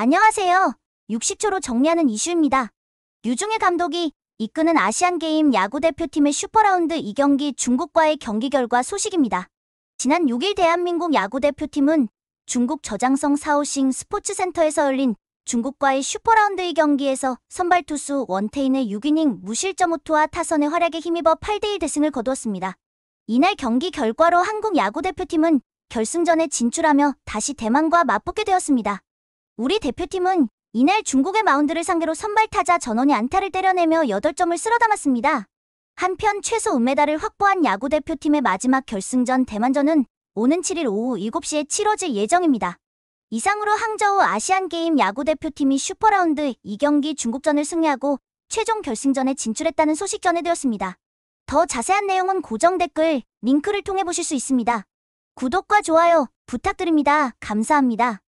안녕하세요. 60초로 정리하는 이슈입니다. 유중해 감독이 이끄는 아시안게임 야구대표팀의 슈퍼라운드 2경기 중국과의 경기 결과 소식입니다. 지난 6일 대한민국 야구대표팀은 중국 저장성 사오싱 스포츠센터에서 열린 중국과의 슈퍼라운드 2경기에서 선발 투수 원태인의 6이닝 무실점 호투와 타선의 활약에 힘입어 8대1 대승을 거두었습니다. 이날 경기 결과로 한국 야구대표팀은 결승전에 진출하며 다시 대만과 맞붙게 되었습니다. 우리 대표팀은 이날 중국의 마운드를 상대로 선발 타자 전원이 안타를 때려내며 8점을 쓸어 담았습니다. 한편 최소 은메달을 확보한 야구 대표팀의 마지막 결승전 대만전은 오는 7일 오후 7시에 치러질 예정입니다. 이상으로 항저우 아시안게임 야구대표팀이 슈퍼라운드 2경기 중국전을 승리하고 최종 결승전에 진출했다는 소식 전해드렸습니다. 더 자세한 내용은 고정 댓글, 링크를 통해 보실 수 있습니다. 구독과 좋아요 부탁드립니다. 감사합니다.